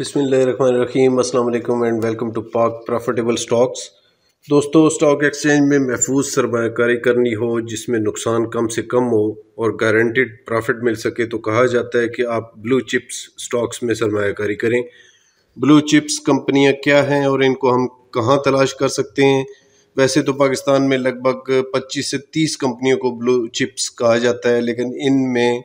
बिसमीम अल्लाम and welcome to Pak profitable stocks दोस्तों स्टॉक एक्सचेंज में महफूज सरमाकारी करनी हो जिसमें नुकसान कम से कम हो और गारंटेड प्रॉफिट मिल सके तो कहा जाता है कि आप ब्लू चिप्स स्टॉक्स में सरमाकारी करें ब्लू चिप्स कंपनियां क्या हैं और इनको हम कहाँ तलाश कर सकते हैं वैसे तो पाकिस्तान में लगभग पच्चीस से तीस कंपनियों को ब्लू चिप्स कहा जाता है लेकिन में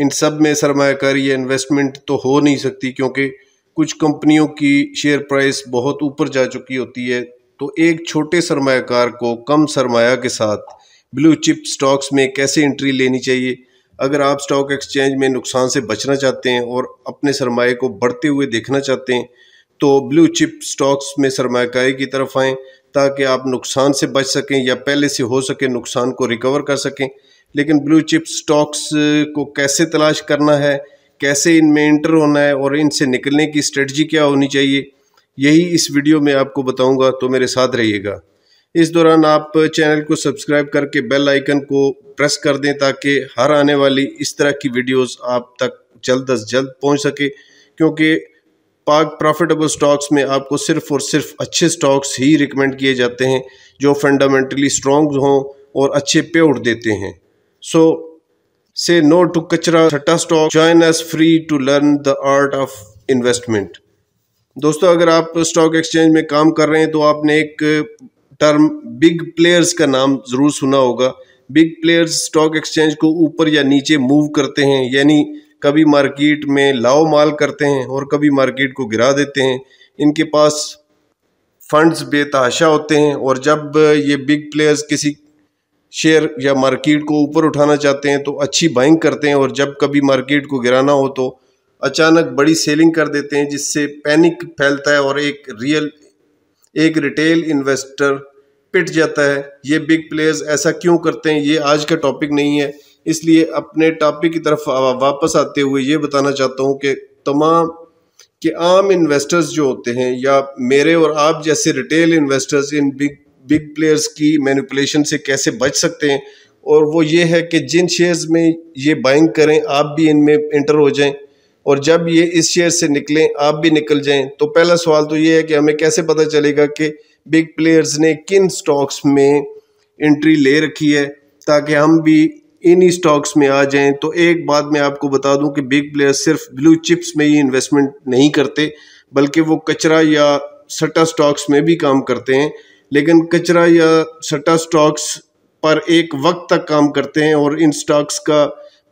इन सब में सरमाकारी या इन्वेस्टमेंट तो हो नहीं सकती क्योंकि कुछ कंपनियों की शेयर प्राइस बहुत ऊपर जा चुकी होती है तो एक छोटे सरमाकार को कम सरमाया के साथ ब्लू चिप स्टॉक्स में कैसे एंट्री लेनी चाहिए अगर आप स्टॉक एक्सचेंज में नुकसान से बचना चाहते हैं और अपने सरमाए को बढ़ते हुए देखना चाहते हैं तो ब्लू चिप स्टॉक्स में सरमाकारी की तरफ आएँ ताकि आप नुकसान से बच सकें या पहले से हो सके नुकसान को रिकवर कर सकें लेकिन ब्लू चिप स्टॉक्स को कैसे तलाश करना है कैसे इनमें इंटर होना है और इनसे निकलने की स्ट्रेटजी क्या होनी चाहिए यही इस वीडियो में आपको बताऊंगा तो मेरे साथ रहिएगा इस दौरान आप चैनल को सब्सक्राइब करके बेल आइकन को प्रेस कर दें ताकि हर आने वाली इस तरह की वीडियोस आप तक जल्द अज जल्द पहुंच सके क्योंकि पाक प्रॉफिटेबल स्टॉक्स में आपको सिर्फ और सिर्फ अच्छे स्टॉक्स ही रिकमेंड किए जाते हैं जो फंडामेंटली स्ट्रॉन्ग हों और अच्छे पे उठ देते हैं So say no to Kachra Tata Stock. Join us free to learn the art of investment. दोस्तों अगर आप स्टॉक एक्सचेंज में काम कर रहे हैं तो आपने एक टर्म बिग प्लेयर्स का नाम ज़रूर सुना होगा बिग प्लेयर्स स्टॉक एक्सचेंज को ऊपर या नीचे मूव करते हैं यानी कभी मार्केट में लाओ माल करते हैं और कभी मार्केट को गिरा देते हैं इनके पास फंड्स बेतहाशा होते हैं और जब ये बिग प्लेयर्स किसी शेयर या मार्केट को ऊपर उठाना चाहते हैं तो अच्छी बाइंग करते हैं और जब कभी मार्केट को गिराना हो तो अचानक बड़ी सेलिंग कर देते हैं जिससे पैनिक फैलता है और एक रियल एक रिटेल इन्वेस्टर पिट जाता है ये बिग प्लेयर्स ऐसा क्यों करते हैं ये आज का टॉपिक नहीं है इसलिए अपने टॉपिक की तरफ वापस आते हुए ये बताना चाहता हूँ कि तमाम के आम इन्वेस्टर्स जो होते हैं या मेरे और आप जैसे रिटेल इन्वेस्टर्स इन बिग बिग प्लेयर्स की मैनिपुलेशन से कैसे बच सकते हैं और वो ये है कि जिन शेयर्स में ये बाइंग करें आप भी इनमें इंटर हो जाएं और जब ये इस शेयर से निकलें आप भी निकल जाएं तो पहला सवाल तो ये है कि हमें कैसे पता चलेगा कि बिग प्लेयर्स ने किन स्टॉक्स में इंट्री ले रखी है ताकि हम भी इन्हीं स्टॉक्स में आ जाएं तो एक बात मैं आपको बता दूं कि बिग प्लेयर सिर्फ ब्लू चिप्स में ही इन्वेस्टमेंट नहीं करते बल्कि वो कचरा या सट्टा स्टॉक्स में भी काम करते हैं लेकिन कचरा या सट्टा स्टॉक्स पर एक वक्त तक काम करते हैं और इन स्टॉक्स का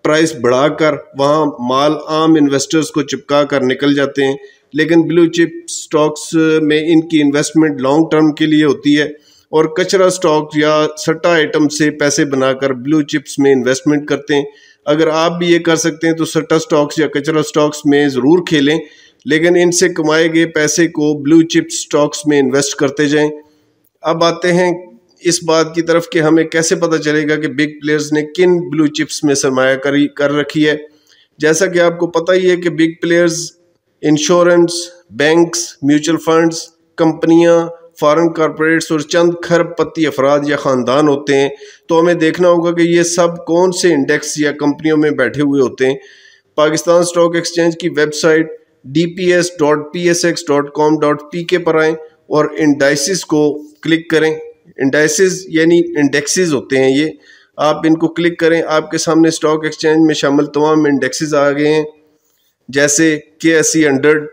प्राइस बढ़ाकर वहाँ माल आम इन्वेस्टर्स को चिपका कर निकल जाते हैं लेकिन ब्लू चिप स्टॉक्स में इनकी इन्वेस्टमेंट लॉन्ग टर्म के लिए होती है और कचरा स्टॉक या सट्टा आइटम से पैसे बनाकर ब्लू चिप्स में इन्वेस्टमेंट करते हैं अगर आप भी ये कर सकते हैं तो सट्टा स्टॉक्स या कचरा स्टॉक्स में ज़रूर खेलें लेकिन इनसे कमाए गए पैसे को ब्लू चिप स्टॉक्स में इन्वेस्ट करते जाएं अब आते हैं इस बात की तरफ कि हमें कैसे पता चलेगा कि बिग प्लेयर्स ने किन ब्लू चिप्स में सरमाया करी कर रखी है जैसा कि आपको पता ही है कि big players insurance banks mutual funds कंपनियां फॉरेन कॉरपोरेट्स और चंद खरबपति अफराद या ख़ानदान होते हैं तो हमें देखना होगा कि ये सब कौन से इंडेक्स या कंपनियों में बैठे हुए होते हैं पाकिस्तान स्टॉक एक्सचेंज की website D P P S dot dot P K पर आएँ और इंडाइसिस को क्लिक करें इंडाइसिस यानी इंडेक्सेस होते हैं ये आप इनको क्लिक करें आपके सामने स्टॉक एक्सचेंज में शामिल तमाम इंडेक्सेस आ गए हैं जैसे K S C hundred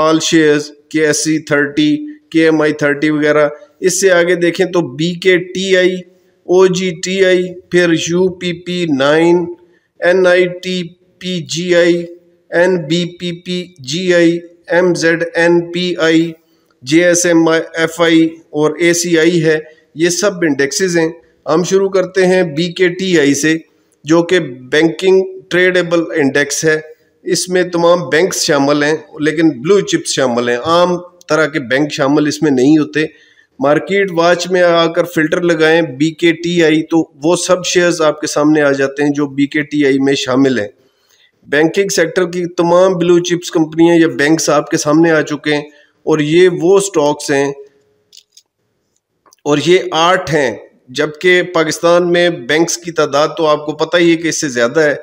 all shares K S C thirty K M I thirty वगैरह इससे आगे देखें तो बी के T I O ji T I फिर U P P nine N I T P G I N B P P G I M Z N P I J S M F I और A सी आई है ये सब indexes हैं हम शुरू करते हैं बी के टी आई से जो कि बैंकिंग ट्रेडेबल इंडेक्स है इसमें तमाम बैंक्स शामिल हैं लेकिन ब्लू चिप्स शामिल हैं आम तरह के बैंक शामिल इसमें नहीं होते मार्केट वॉच में आकर फिल्टर लगाएं बी के टी आई तो वो सब शेयर्स आपके सामने आ जाते हैं जो बी के टी आई में शामिल हैं बैंकिंग सेक्टर की तमाम ब्लू चिप्स कंपनियां या बैंक्स आपके सामने आ चुके हैं और ये वो स्टॉक्स हैं और ये आठ हैं जबकि पाकिस्तान में बैंक्स की तादाद तो आपको पता ही है कि इससे ज़्यादा है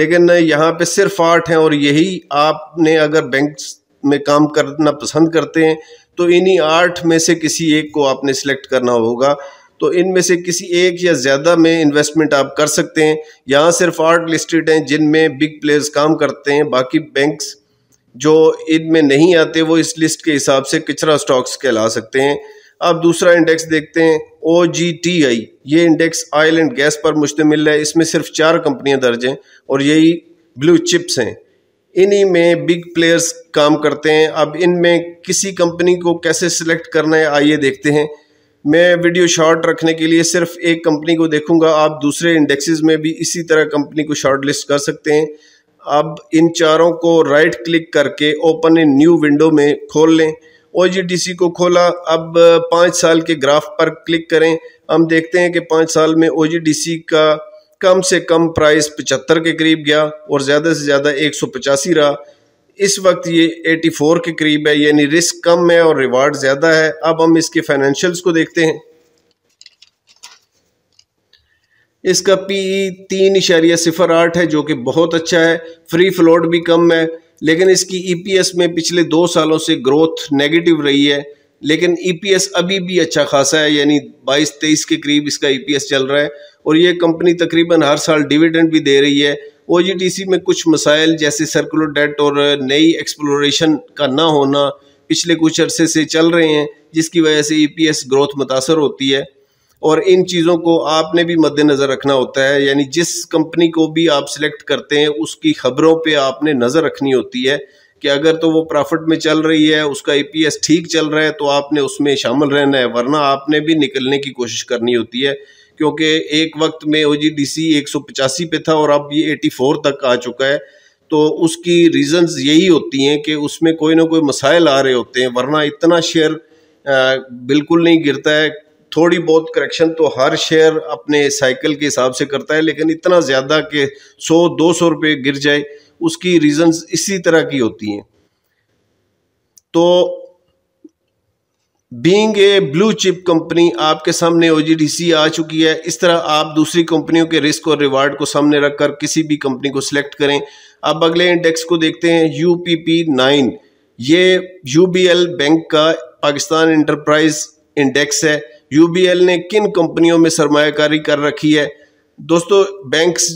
लेकिन यहाँ पे सिर्फ आठ हैं और यही आपने अगर बैंक्स में काम करना पसंद करते हैं तो इन्हीं आठ में से किसी एक को आपने सिलेक्ट करना होगा तो इनमें से किसी एक या ज़्यादा में इन्वेस्टमेंट आप कर सकते हैं यहाँ सिर्फ आठ लिस्टेड हैं जिनमें बिग प्लेयर्स काम करते हैं बाकी बैंक्स जो इनमें नहीं आते वो इस लिस्ट के हिसाब से कचरा स्टॉक्स कहला सकते हैं अब दूसरा इंडेक्स देखते हैं ओ जी टी आई ये इंडेक्स ऑयल एंड गैस पर मुश्तमिल है इसमें सिर्फ चार कंपनियां दर्ज हैं और यही ब्लू चिप्स हैं इन्हीं में बिग प्लेयर्स काम करते हैं अब इनमें किसी कंपनी को कैसे सिलेक्ट करना है आइए देखते हैं मैं वीडियो शॉर्ट रखने के लिए सिर्फ एक कंपनी को देखूंगा आप दूसरे इंडेक्सेस में भी इसी तरह कंपनी को शॉर्ट लिस्ट कर सकते हैं अब इन चारों को राइट क्लिक करके ओपन इन न्यू विंडो में खोल लें ओ को खोला अब पाँच साल के ग्राफ पर क्लिक करें हम देखते हैं कि पाँच साल में ओ का कम से कम प्राइस पचहत्तर के करीब गया और ज़्यादा से ज़्यादा एक सौ पचासी रहा इस वक्त ये 84 के करीब है यानी रिस्क कम है और रिवार्ड ज़्यादा है अब हम इसके फाइनेंशियल्स को देखते हैं इसका पी ई तीन इशारिया सिफर आठ है जो कि बहुत अच्छा है फ्री फ्लोट भी कम है लेकिन इसकी ई पी एस में पिछले दो सालों से ग्रोथ नेगेटिव रही है लेकिन ई पी एस अभी भी अच्छा खासा है यानी बाईस तेईस के करीब इसका ई पी एस चल रहा है और ये कंपनी तकरीबन हर साल डिविडेंड भी दे रही है ओ जी टी सी में कुछ मसाइल जैसे सर्कुलर डेट और नई एक्सप्लोरेशन का ना होना पिछले कुछ अरसे से चल रहे हैं जिसकी वजह से ई पी एस ग्रोथ मुतासर होती है और इन चीज़ों को आपने भी मद्देनज़र रखना होता है यानी जिस कंपनी को भी आप सिलेक्ट करते हैं उसकी खबरों पे आपने नज़र रखनी होती है कि अगर तो वो प्रॉफिट में चल रही है उसका ईपीएस e ठीक चल रहा है तो आपने उसमें शामिल रहना है वरना आपने भी निकलने की कोशिश करनी होती है क्योंकि एक वक्त में ओ जी डी सी एक सौ पचासी पे था और अब ये एटी फोर तक आ चुका है तो उसकी रीजंस यही होती हैं कि उसमें कोई ना कोई मसाइल आ रहे होते हैं वरना इतना शेयर बिल्कुल नहीं गिरता है थोड़ी बहुत करेक्शन तो हर शेयर अपने साइकिल के हिसाब से करता है लेकिन इतना ज़्यादा कि 100 दो सौ रुपये गिर जाए उसकी रीजंस इसी तरह की होती हैं तो being a blue chip company आपके सामने ओ आ चुकी है इस तरह आप दूसरी कंपनियों के रिस्क और रिवार्ड को सामने रखकर किसी भी कंपनी को सिलेक्ट करें अब अगले इंडेक्स को देखते हैं यू पी पी नाइन ये यू एल बैंक का पाकिस्तान इंटरप्राइज इंडेक्स है यूबीएल ने किन कंपनियों में सरमाकारी कर रखी है दोस्तों बैंक्स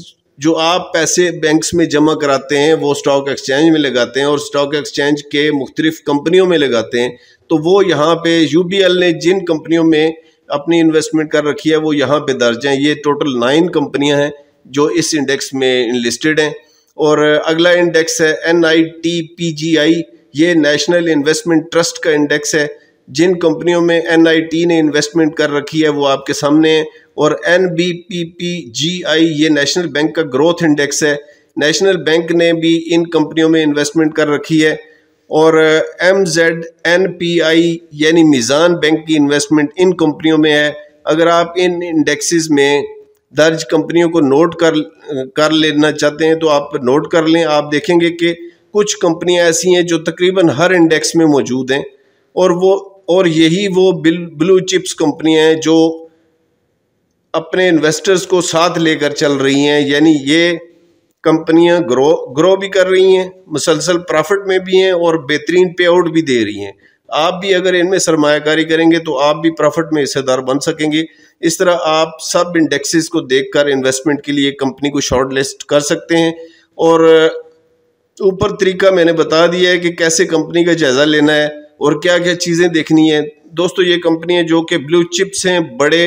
जो आप पैसे बैंक्स में जमा कराते हैं वो स्टॉक एक्सचेंज में लगाते हैं और स्टॉक एक्सचेंज के मुख्तलिफ कंपनियों में लगाते हैं तो वो यहाँ पे यू ने जिन कंपनियों में अपनी इन्वेस्टमेंट कर रखी है वो यहाँ पे दर्ज हैं ये टोटल नाइन कंपनियाँ हैं जो इस इंडेक्स में लिस्टेड हैं और अगला इंडेक्स है N I T P G I ये नेशनल इन्वेस्टमेंट ट्रस्ट का इंडेक्स है जिन कंपनियों में एन ने इन्वेस्टमेंट कर रखी है वो आपके सामने है और N B P P G I ये नेशनल बैंक का ग्रोथ इंडेक्स है नेशनल बैंक ने भी इन कंपनियों में इन्वेस्टमेंट कर रखी है और M Z N P I यानी मिज़ान बैंक की इन्वेस्टमेंट इन कंपनियों में है अगर आप इन इंडेक्सेस में दर्ज कंपनियों को नोट कर uh, कर लेना चाहते हैं तो आप नोट कर लें आप देखेंगे कि कुछ कंपनियां ऐसी हैं जो तकरीबन हर इंडेक्स में मौजूद हैं और वो और यही वो बिल ब्लू चिप्स कंपनी हैं जो अपने इन्वेस्टर्स को साथ लेकर चल रही हैं यानी ये कंपनियां ग्रो ग्रो भी कर रही हैं मुसलसल प्रॉफिट में भी हैं और बेहतरीन पे आउट भी दे रही हैं आप भी अगर इनमें सरमाकारी करेंगे तो आप भी प्रॉफिट में हिस्सेदार बन सकेंगे इस तरह आप सब इंडेक्सेस को देखकर इन्वेस्टमेंट के लिए कंपनी को शॉर्ट लिस्ट कर सकते हैं और ऊपर तरीका मैंने बता दिया है कि कैसे कंपनी का जायज़ा लेना है और क्या क्या चीज़ें देखनी है दोस्तों ये है जो कि ब्लू चिप्स हैं बड़े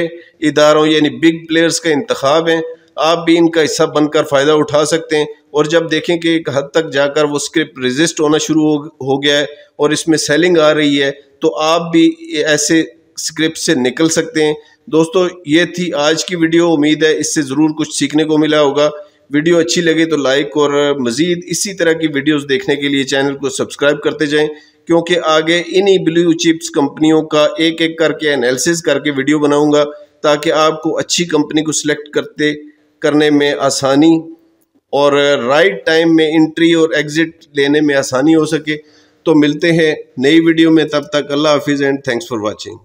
इदारों यानी बिग प्लेयर्स का इंतखब है आप भी इनका हिस्सा बनकर फ़ायदा उठा सकते हैं और जब देखें कि एक हद तक जाकर वो स्क्रिप्ट रजिस्ट होना शुरू हो, हो गया है और इसमें सेलिंग आ रही है तो आप भी ऐसे स्क्रिप्ट से निकल सकते हैं दोस्तों ये थी आज की वीडियो उम्मीद है इससे ज़रूर कुछ सीखने को मिला होगा वीडियो अच्छी लगे तो लाइक और मज़ीद इसी तरह की वीडियोज देखने के लिए चैनल को सब्सक्राइब करते जाएँ क्योंकि आगे इन्हीं ब्लू चिप्स कंपनियों का एक एक करके एनालिसिस करके वीडियो बनाऊंगा ताकि आपको अच्छी कंपनी को सिलेक्ट करते करने में आसानी और राइट टाइम में इंट्री और एग्ज़िट लेने में आसानी हो सके तो मिलते हैं नई वीडियो में तब तक अल्लाह हाफिज़ एंड थैंक्स फॉर वॉचिंग